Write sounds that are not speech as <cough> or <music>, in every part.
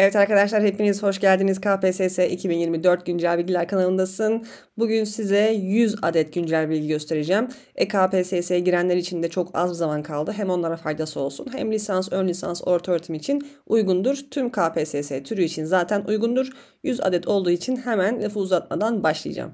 Evet arkadaşlar hepiniz hoş geldiniz. KPSS 2024 güncel bilgiler kanalındasın. Bugün size 100 adet güncel bilgi göstereceğim. E-KPSS'ye girenler için de çok az bir zaman kaldı. Hem onlara faydası olsun hem lisans, ön lisans, orta öğretim için uygundur. Tüm KPSS türü için zaten uygundur. 100 adet olduğu için hemen lafı uzatmadan başlayacağım.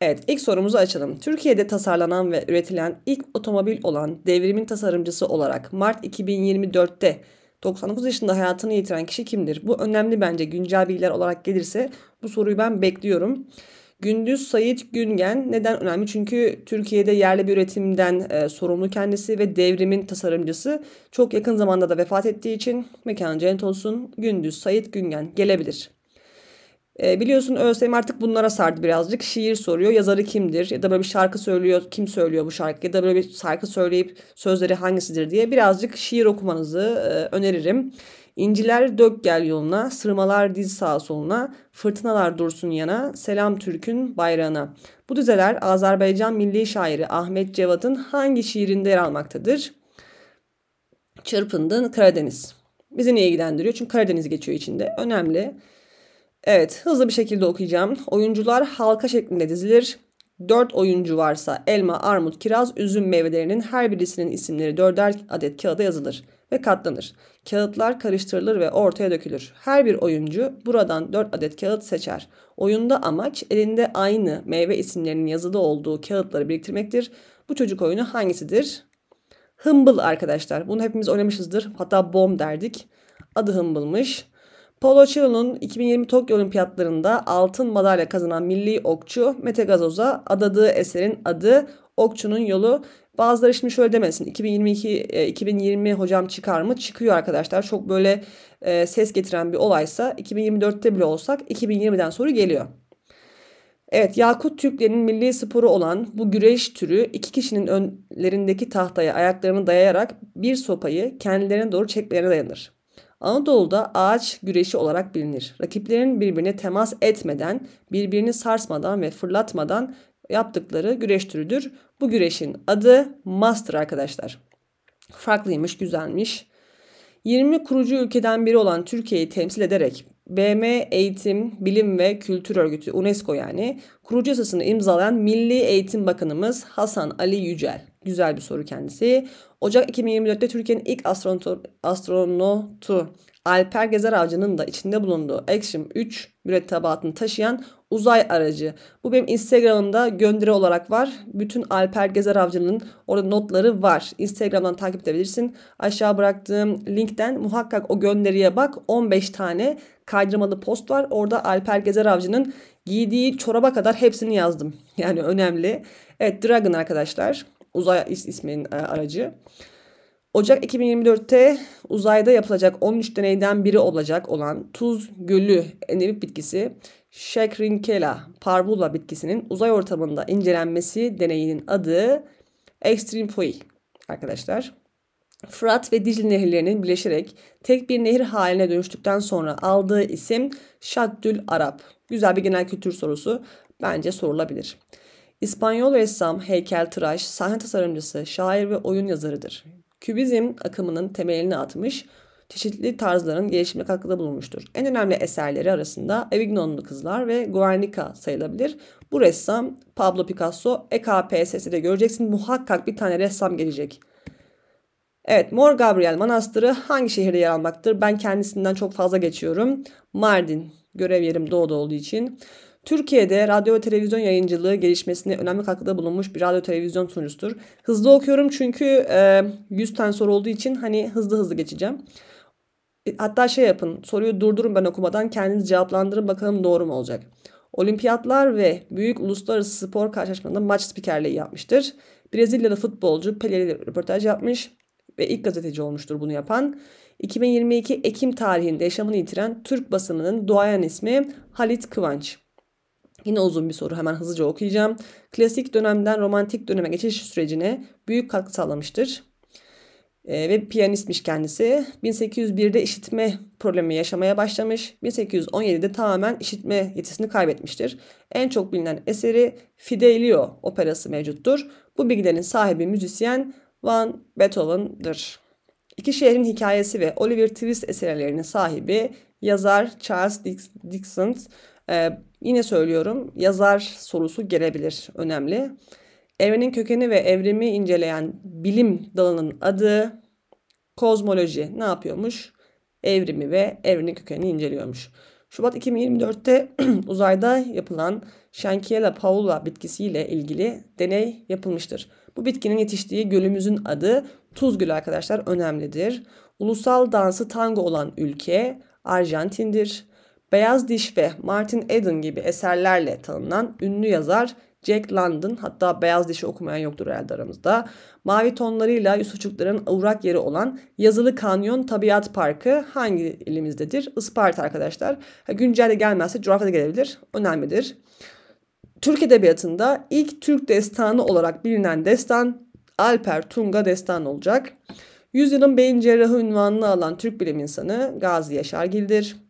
Evet ilk sorumuzu açalım. Türkiye'de tasarlanan ve üretilen ilk otomobil olan devrimin tasarımcısı olarak Mart 2024'te 99 yaşında hayatını yitiren kişi kimdir? Bu önemli bence güncel bilgiler olarak gelirse bu soruyu ben bekliyorum. Gündüz Sayit Güngen neden önemli? Çünkü Türkiye'de yerli bir üretimden e, sorumlu kendisi ve devrimin tasarımcısı. Çok yakın zamanda da vefat ettiği için mekanı cennet olsun. Gündüz Sayit Güngen gelebilir. E, biliyorsun ÖSYM artık bunlara sardı birazcık. Şiir soruyor, yazarı kimdir? Ya da böyle bir şarkı söylüyor, kim söylüyor bu şarkı? Ya da böyle bir şarkı söyleyip sözleri hangisidir diye birazcık şiir okumanızı e, öneririm. İnciler dök gel yoluna, sırmalar diz sağa soluna, fırtınalar dursun yana, selam Türk'ün bayrağına. Bu dizeler Azerbaycan milli şairi Ahmet Cevat'ın hangi şiirinde yer almaktadır? Çırpındın Karadeniz. Bizi niye ilgilendiriyor? Çünkü Karadeniz geçiyor içinde. Önemli. Evet hızlı bir şekilde okuyacağım. Oyuncular halka şeklinde dizilir. 4 oyuncu varsa elma, armut, kiraz, üzüm meyvelerinin her birisinin isimleri 4'er adet kağıda yazılır ve katlanır. Kağıtlar karıştırılır ve ortaya dökülür. Her bir oyuncu buradan 4 adet kağıt seçer. Oyunda amaç elinde aynı meyve isimlerinin yazılı olduğu kağıtları biriktirmektir. Bu çocuk oyunu hangisidir? Hımbıl arkadaşlar. Bunu hepimiz oynamışızdır. Hatta bom derdik. Adı hımbılmış. Polo Chiro'nun 2020 Tokyo Olimpiyatlarında altın madalya kazanan milli okçu Mete Gazoz'a adadığı eserin adı Okçunun Yolu. Bazıları şimdi şöyle demesin 2022 2020 e, hocam çıkar mı? Çıkıyor arkadaşlar. Çok böyle e, ses getiren bir olaysa 2024'te bile olsak 2020'den sonra geliyor. Evet Yakut Türklerin milli sporu olan bu güreş türü iki kişinin önlerindeki tahtaya ayaklarını dayayarak bir sopayı kendilerine doğru çekmelerine dayanır. Anadolu'da ağaç güreşi olarak bilinir. Rakiplerin birbirine temas etmeden, birbirini sarsmadan ve fırlatmadan yaptıkları güreş türüdür. Bu güreşin adı Master arkadaşlar. Farklıymış, güzelmiş. 20 kurucu ülkeden biri olan Türkiye'yi temsil ederek BM Eğitim, Bilim ve Kültür Örgütü UNESCO yani kurucu yasasını imzalayan Milli Eğitim Bakanımız Hasan Ali Yücel. Güzel bir soru kendisi. Ocak 2024'te Türkiye'nin ilk astronotu, astronotu Alper Gezer Avcı'nın da içinde bulunduğu Action 3 mürettebatını taşıyan uzay aracı. Bu benim Instagram'ımda gönderi olarak var. Bütün Alper Gezer Avcı'nın orada notları var. Instagram'dan takip edebilirsin. Aşağı bıraktığım linkten muhakkak o gönderiye bak. 15 tane kaydırmalı post var. Orada Alper Gezer Avcı'nın giydiği çoraba kadar hepsini yazdım. <laughs> Yani önemli. Evet Dragon arkadaşlar. Uzay isminin e, aracı. Ocak 2024'te uzayda yapılacak 13 deneyden biri olacak olan tuz gölü endemik bitkisi Shakrinkela parvula bitkisinin uzay ortamında incelenmesi deneyinin adı Extreme Puy. arkadaşlar. Fırat ve Dicle nehirlerinin birleşerek tek bir nehir haline dönüştükten sonra aldığı isim Şaddül Arap. Güzel bir genel kültür sorusu bence sorulabilir. İspanyol ressam, heykeltıraş, sahne tasarımcısı, şair ve oyun yazarıdır. Kübizm akımının temelini atmış, çeşitli tarzların gelişimine katkıda bulunmuştur. En önemli eserleri arasında Avignonlu Kızlar ve Guernica sayılabilir. Bu ressam Pablo Picasso, EKPSS'de göreceksin muhakkak bir tane ressam gelecek. Evet, Mor Gabriel Manastırı hangi şehirde yer almaktır? Ben kendisinden çok fazla geçiyorum. Mardin, görev yerim doğuda olduğu için. Türkiye'de radyo ve televizyon yayıncılığı gelişmesine önemli katkıda bulunmuş bir radyo televizyon sunucusudur. Hızlı okuyorum çünkü e, 100 tane soru olduğu için hani hızlı hızlı geçeceğim. E, hatta şey yapın soruyu durdurun ben okumadan kendiniz cevaplandırın bakalım doğru mu olacak. Olimpiyatlar ve büyük uluslararası spor karşılaşmalarında maç spikerliği yapmıştır. Brezilyalı futbolcu Pele ile röportaj yapmış ve ilk gazeteci olmuştur bunu yapan. 2022 Ekim tarihinde yaşamını yitiren Türk basınının duayen ismi Halit Kıvanç. Yine uzun bir soru hemen hızlıca okuyacağım. Klasik dönemden romantik döneme geçiş sürecine büyük katkı sağlamıştır. E, ve piyanistmiş kendisi. 1801'de işitme problemi yaşamaya başlamış. 1817'de tamamen işitme yetisini kaybetmiştir. En çok bilinen eseri Fidelio operası mevcuttur. Bu bilgilerin sahibi müzisyen Van Beethoven'dır. İki şehrin hikayesi ve Oliver Twist eserlerinin sahibi yazar Charles Dixon e, Yine söylüyorum yazar sorusu gelebilir önemli. Evrenin kökeni ve evrimi inceleyen bilim dalının adı kozmoloji. Ne yapıyormuş? Evrimi ve evrenin kökenini inceliyormuş. Şubat 2024'te <clears throat> uzayda yapılan Shankiella paula bitkisiyle ilgili deney yapılmıştır. Bu bitkinin yetiştiği gölümüzün adı Tuzgül arkadaşlar önemlidir. Ulusal dansı tango olan ülke Arjantin'dir. Beyaz Diş ve Martin Eden gibi eserlerle tanınan ünlü yazar Jack London hatta beyaz dişi okumayan yoktur herhalde aramızda. Mavi tonlarıyla Yusufçukların avrak yeri olan Yazılı Kanyon Tabiat Parkı hangi ilimizdedir? Isparta arkadaşlar. Ha, güncelde gelmezse coğrafyada gelebilir. Önemlidir. Türk Edebiyatı'nda ilk Türk destanı olarak bilinen destan Alper Tunga Destanı olacak. Yüzyılın beyin cerrahı ünvanını alan Türk bilim insanı Gazi Yaşargil'dir.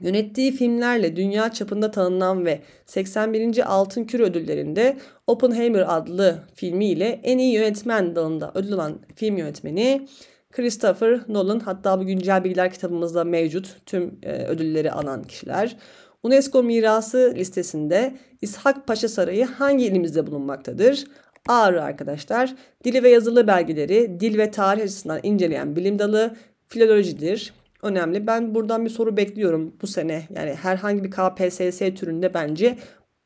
Yönettiği filmlerle dünya çapında tanınan ve 81. Altın Küre ödüllerinde Oppenheimer adlı filmiyle en iyi yönetmen dalında ödül alan film yönetmeni Christopher Nolan hatta bu güncel bilgiler kitabımızda mevcut tüm e, ödülleri alan kişiler. UNESCO mirası listesinde İshak Paşa Sarayı hangi ilimizde bulunmaktadır? Ağrı arkadaşlar. Dili ve yazılı belgeleri dil ve tarih açısından inceleyen bilim dalı filolojidir önemli. Ben buradan bir soru bekliyorum bu sene. Yani herhangi bir KPSS türünde bence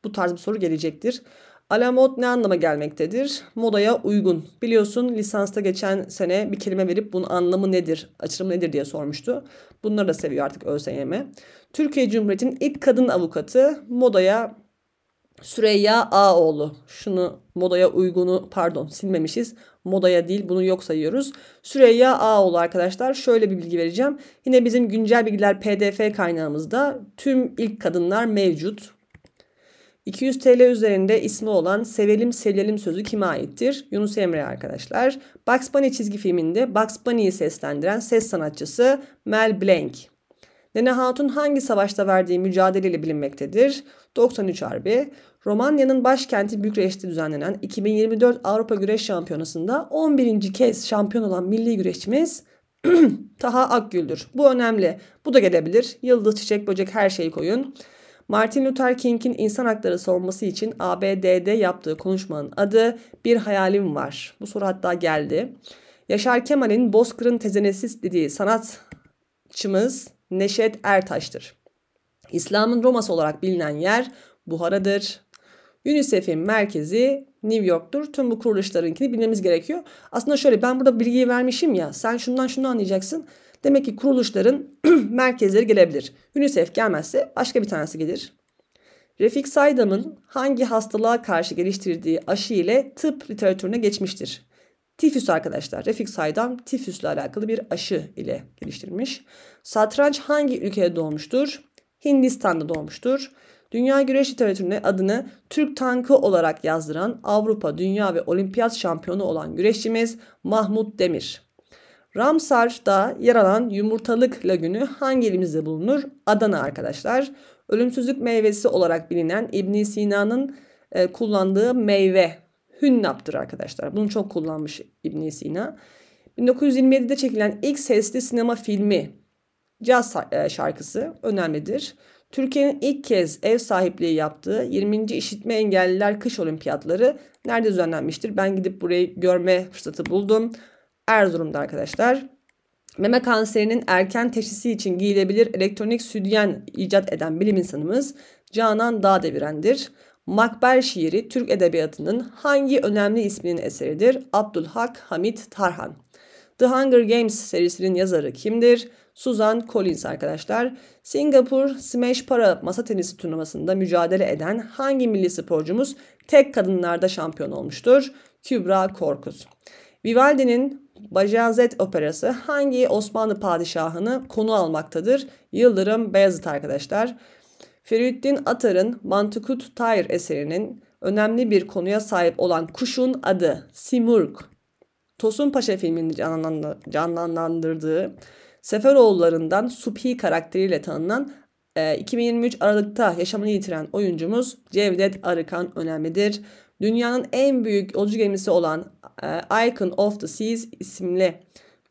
bu tarz bir soru gelecektir. Alamot ne anlama gelmektedir? Modaya uygun. Biliyorsun lisansta geçen sene bir kelime verip bunun anlamı nedir, açılımı nedir diye sormuştu. Bunları da seviyor artık ÖSYM. Türkiye Cumhuriyeti'nin ilk kadın avukatı modaya Süreyya Ağoğlu. Şunu modaya uygunu pardon silmemişiz modaya değil bunu yok sayıyoruz. Süreyya Ağoğlu arkadaşlar şöyle bir bilgi vereceğim. Yine bizim güncel bilgiler pdf kaynağımızda tüm ilk kadınlar mevcut. 200 TL üzerinde ismi olan Sevelim Sevelim sözü kime aittir? Yunus Emre arkadaşlar. Bugs Bunny çizgi filminde Bugs Bunny'yi seslendiren ses sanatçısı Mel Blanc. Nene Hatun hangi savaşta verdiği mücadeleyle bilinmektedir? 93 Harbi. Romanya'nın başkenti Bükreş'te düzenlenen 2024 Avrupa Güreş Şampiyonası'nda 11. kez şampiyon olan milli güreşçimiz <clears throat> Taha Akgül'dür. Bu önemli. Bu da gelebilir. Yıldız, çiçek, böcek her şeyi koyun. Martin Luther King'in insan hakları savunması için ABD'de yaptığı konuşmanın adı Bir Hayalim Var. Bu soru hatta geldi. Yaşar Kemal'in Bozkır'ın tezenesiz dediği sanatçımız Neşet Ertaş'tır. İslam'ın Roma'sı olarak bilinen yer Buhara'dır. UNICEF'in merkezi New York'tur. Tüm bu kuruluşlarınkini bilmemiz gerekiyor. Aslında şöyle ben burada bilgiyi vermişim ya sen şundan şunu anlayacaksın. Demek ki kuruluşların <clears throat> merkezleri gelebilir. UNICEF gelmezse başka bir tanesi gelir. Refik Saydam'ın hangi hastalığa karşı geliştirdiği aşı ile tıp literatürüne geçmiştir. Tifüs arkadaşlar. Refik Saydam tifüsle alakalı bir aşı ile geliştirmiş. Satranç hangi ülkede doğmuştur? Hindistan'da doğmuştur dünya güreş literatürüne adını Türk tankı olarak yazdıran Avrupa, Dünya ve Olimpiyat şampiyonu olan güreşçimiz Mahmut Demir. Ramsar'da yer alan Yumurtalık Lagünü hangi ilimizde bulunur? Adana arkadaşlar. Ölümsüzlük meyvesi olarak bilinen İbn Sina'nın e, kullandığı meyve hünnaptır arkadaşlar. Bunu çok kullanmış İbn Sina. 1927'de çekilen ilk sesli sinema filmi caz e, şarkısı önemlidir. Türkiye'nin ilk kez ev sahipliği yaptığı 20. İşitme Engelliler Kış Olimpiyatları nerede düzenlenmiştir? Ben gidip burayı görme fırsatı buldum. Erzurum'da arkadaşlar. Meme kanserinin erken teşhisi için giyilebilir elektronik südyen icat eden bilim insanımız Canan Dağdeviren'dir. Makber şiiri Türk edebiyatının hangi önemli isminin eseridir? Abdülhak Hamit Tarhan. The Hunger Games serisinin yazarı kimdir? Susan Collins arkadaşlar. Singapur Smash Para masa tenisi turnuvasında mücadele eden hangi milli sporcumuz tek kadınlarda şampiyon olmuştur? Kübra Korkut. Vivaldi'nin Bajazet operası hangi Osmanlı padişahını konu almaktadır? Yıldırım Beyazıt arkadaşlar. Feridüddin Atar'ın Mantıkut Tayr eserinin önemli bir konuya sahip olan kuşun adı Simurg Tosun Paşa filminde canlandırdığı Seferoğullarından Supi karakteriyle tanınan 2023 e, Aralık'ta yaşamını yitiren oyuncumuz Cevdet Arıkan önemlidir. Dünyanın en büyük yolcu gemisi olan e, Icon of the Seas isimli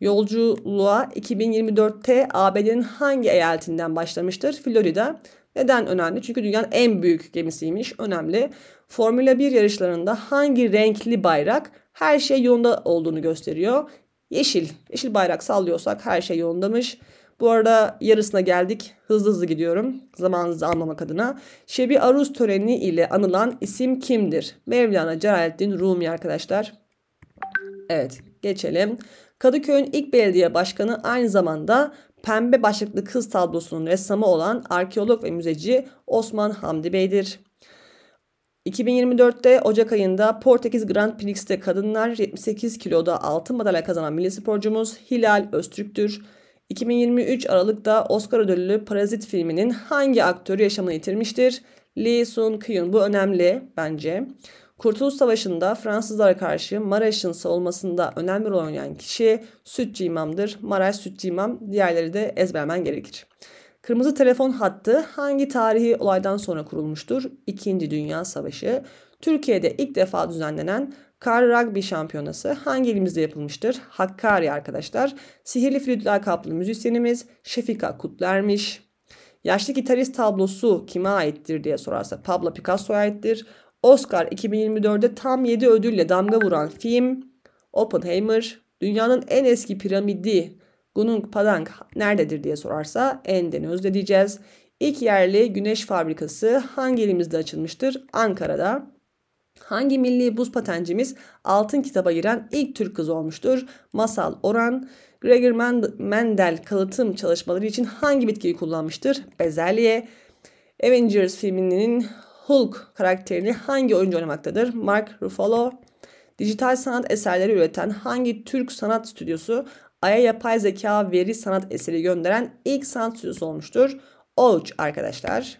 yolculuğa 2024'te ABD'nin hangi eyaletinden başlamıştır? Florida. Neden önemli? Çünkü dünyanın en büyük gemisiymiş. Önemli. Formula 1 yarışlarında hangi renkli bayrak her şey yolunda olduğunu gösteriyor. Yeşil, yeşil bayrak sallıyorsak her şey yolundamış. Bu arada yarısına geldik. Hızlı hızlı gidiyorum. Zamanınızı almamak adına. Şebi Aruz töreni ile anılan isim kimdir? Mevlana Celaleddin Rumi arkadaşlar. Evet geçelim. Kadıköy'ün ilk belediye başkanı aynı zamanda pembe başlıklı kız tablosunun ressamı olan arkeolog ve müzeci Osman Hamdi Bey'dir. 2024'te Ocak ayında Portekiz Grand Prix'te kadınlar 78 kiloda altın madalya kazanan milli sporcumuz Hilal Öztürk'tür. 2023 Aralık'ta Oscar ödüllü Parazit filminin hangi aktörü yaşamını yitirmiştir? Lee Sun Kyun. Bu önemli bence. Kurtuluş Savaşı'nda Fransızlara karşı Maraş'ın savunmasında önemli rol oynayan kişi Sütçü İmam'dır. Maraş Sütçü İmam diğerleri de ezberlemen gerekir. Kırmızı telefon hattı hangi tarihi olaydan sonra kurulmuştur? İkinci Dünya Savaşı. Türkiye'de ilk defa düzenlenen Kar Rugby Şampiyonası hangi ilimizde yapılmıştır? Hakkari arkadaşlar. Sihirli Flüt kaplı müzisyenimiz Şefika Kutlermiş. Yaşlı gitarist tablosu kime aittir diye sorarsa Pablo Picasso'ya aittir. Oscar 2024'de tam 7 ödülle damga vuran film Oppenheimer. Dünyanın en eski piramidi Gunung Padang nerededir diye sorarsa Endonezya diyeceğiz. İlk yerli güneş fabrikası hangi ilimizde açılmıştır? Ankara'da. Hangi milli buz patencimiz altın kitaba giren ilk Türk kız olmuştur? Masal Oran. Gregor Mendel kalıtım çalışmaları için hangi bitkiyi kullanmıştır? Bezelye. Avengers filminin Hulk karakterini hangi oyuncu oynamaktadır? Mark Ruffalo. Dijital sanat eserleri üreten hangi Türk sanat stüdyosu Ay'a yapay zeka veri sanat eseri gönderen ilk sanat stüdyosu olmuştur. Oğuz arkadaşlar.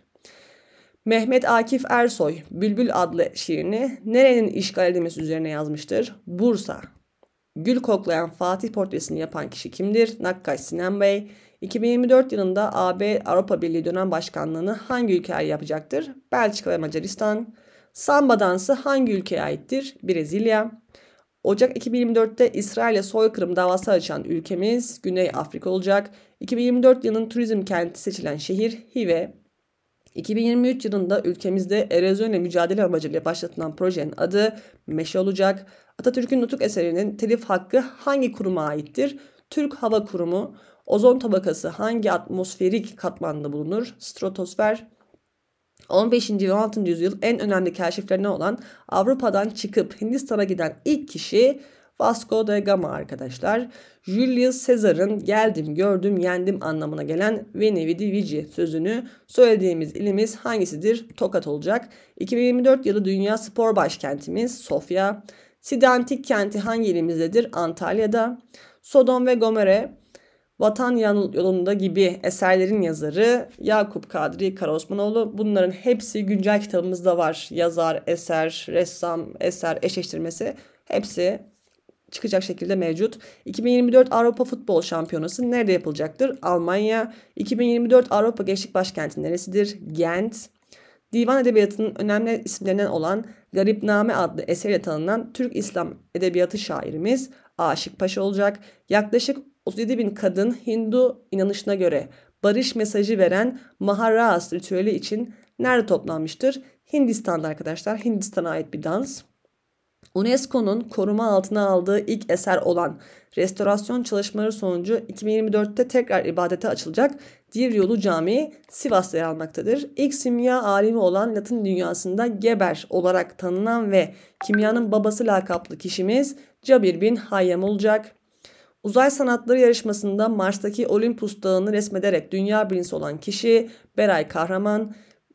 Mehmet Akif Ersoy Bülbül adlı şiirini nerenin işgal edilmesi üzerine yazmıştır? Bursa. Gül koklayan Fatih portresini yapan kişi kimdir? Nakkaş Sinan Bey. 2024 yılında AB Avrupa Birliği dönem başkanlığını hangi ülkeye yapacaktır? Belçika ve Macaristan. Samba dansı hangi ülkeye aittir? Brezilya. Ocak 2024'te İsrail'e soykırım davası açan ülkemiz Güney Afrika olacak. 2024 yılının turizm kenti seçilen şehir Hive. 2023 yılında ülkemizde erozyonla mücadele amacıyla başlatılan projenin adı Meşe olacak. Atatürk'ün nutuk eserinin telif hakkı hangi kuruma aittir? Türk Hava Kurumu. Ozon tabakası hangi atmosferik katmanda bulunur? Stratosfer, 15. ve 16. yüzyıl en önemli keşiflerine olan Avrupa'dan çıkıp Hindistan'a giden ilk kişi Vasco da Gama arkadaşlar. Julius Caesar'ın geldim gördüm yendim anlamına gelen Veni Vidi Vici sözünü söylediğimiz ilimiz hangisidir? Tokat olacak. 2024 yılı dünya spor başkentimiz Sofya. Sidantik kenti hangi ilimizdedir? Antalya'da. Sodom ve Gomere Vatan Yolunda gibi eserlerin yazarı Yakup Kadri Karaosmanoğlu. Bunların hepsi güncel kitabımızda var. Yazar, eser, ressam, eser eşleştirmesi hepsi çıkacak şekilde mevcut. 2024 Avrupa Futbol Şampiyonası nerede yapılacaktır? Almanya. 2024 Avrupa Gençlik Başkenti neresidir? Gent. Divan Edebiyatı'nın önemli isimlerinden olan Garipname adlı eseriyle tanınan Türk İslam Edebiyatı şairimiz Aşık Paşa olacak. Yaklaşık 37 bin kadın Hindu inanışına göre barış mesajı veren Maharas ritüeli için nerede toplanmıştır? Hindistan'da arkadaşlar. Hindistan'a ait bir dans. UNESCO'nun koruma altına aldığı ilk eser olan restorasyon çalışmaları sonucu 2024'te tekrar ibadete açılacak Diryolu Camii Sivas'ta yer almaktadır. İlk simya alimi olan Latin dünyasında Geber olarak tanınan ve kimyanın babası lakaplı kişimiz Cabir bin Hayyam olacak. Uzay sanatları yarışmasında Mars'taki Olimpus Dağı'nı resmederek dünya birincisi olan kişi Beray Kahraman,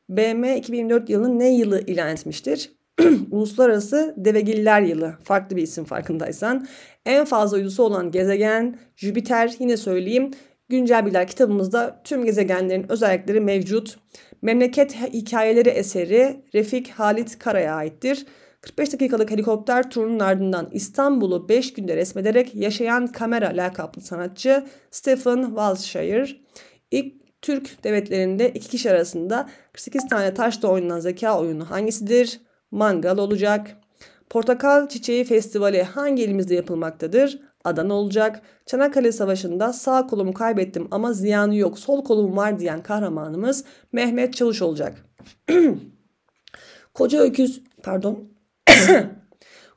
BM 2024 yılının ne yılı ilan etmiştir? <clears throat> Uluslararası Devegiller Yılı. Farklı bir isim farkındaysan. En fazla uydusu olan gezegen Jüpiter. Yine söyleyeyim. Güncel Bilgiler kitabımızda tüm gezegenlerin özellikleri mevcut. Memleket Hikayeleri eseri Refik Halit Kara'ya aittir. 45 dakikalık helikopter turunun ardından İstanbul'u 5 günde resmederek yaşayan kamera lakaplı sanatçı Stephen Walshire ilk Türk devletlerinde iki kişi arasında 48 tane taşla oynanan zeka oyunu hangisidir? Mangal olacak. Portakal Çiçeği Festivali hangi ilimizde yapılmaktadır? Adana olacak. Çanakkale Savaşı'nda sağ kolumu kaybettim ama ziyanı yok sol kolum var diyen kahramanımız Mehmet Çavuş olacak. <clears throat> Koca öküz pardon <coughs>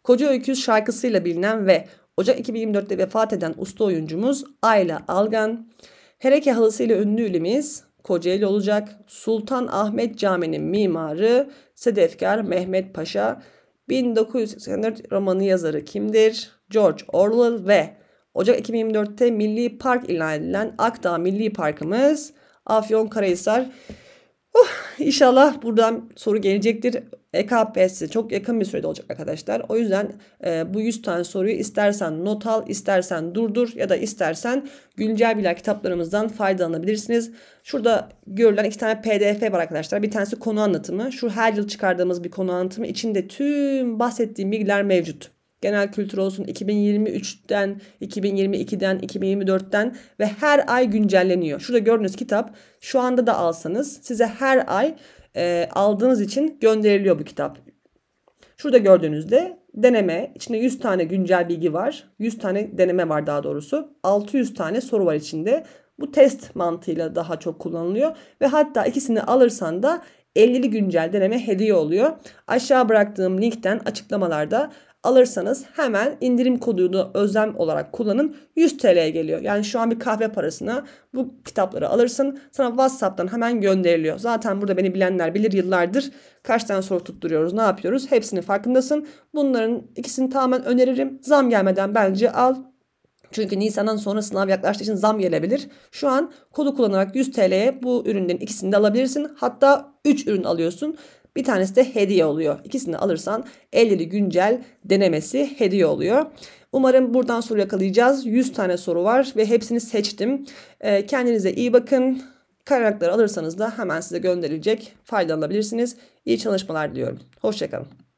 Koca Öküz şarkısıyla bilinen ve Ocak 2024'te vefat eden usta oyuncumuz Ayla Algan. Hereke halısıyla ünlü ünlülümüz Kocaeli olacak. Sultan Ahmet Camii'nin mimarı Sedefkar Mehmet Paşa. 1984 romanı yazarı kimdir? George Orwell ve Ocak 2024'te Milli Park ilan edilen Akdağ Milli Parkımız Afyon Karahisar Oh, inşallah buradan soru gelecektir. EKPS çok yakın bir sürede olacak arkadaşlar. O yüzden e, bu 100 tane soruyu istersen not al, istersen durdur ya da istersen güncel bilen kitaplarımızdan faydalanabilirsiniz. Şurada görülen iki tane pdf var arkadaşlar. Bir tanesi konu anlatımı. Şu her yıl çıkardığımız bir konu anlatımı. içinde tüm bahsettiğim bilgiler mevcut genel kültür olsun 2023'ten, 2022'den, 2024'ten ve her ay güncelleniyor. Şurada gördüğünüz kitap şu anda da alsanız size her ay e, aldığınız için gönderiliyor bu kitap. Şurada gördüğünüzde deneme içinde 100 tane güncel bilgi var. 100 tane deneme var daha doğrusu. 600 tane soru var içinde. Bu test mantığıyla daha çok kullanılıyor ve hatta ikisini alırsan da 50'li güncel deneme hediye oluyor. Aşağı bıraktığım linkten açıklamalarda alırsanız hemen indirim kodunu özlem olarak kullanın 100 TL'ye geliyor. Yani şu an bir kahve parasına bu kitapları alırsın sana WhatsApp'tan hemen gönderiliyor. Zaten burada beni bilenler bilir yıllardır kaç tane soru tutturuyoruz ne yapıyoruz hepsini farkındasın. Bunların ikisini tamamen öneririm zam gelmeden bence al çünkü Nisan'dan sonra sınav yaklaştığı için zam gelebilir. Şu an kodu kullanarak 100 TL'ye bu ürünlerin ikisini de alabilirsin. Hatta 3 ürün alıyorsun. Bir tanesi de hediye oluyor. İkisini alırsan 50'li güncel denemesi hediye oluyor. Umarım buradan soru yakalayacağız. 100 tane soru var ve hepsini seçtim. Ee, kendinize iyi bakın. Kaynakları alırsanız da hemen size gönderilecek. Faydalanabilirsiniz. İyi çalışmalar diliyorum. Hoşçakalın.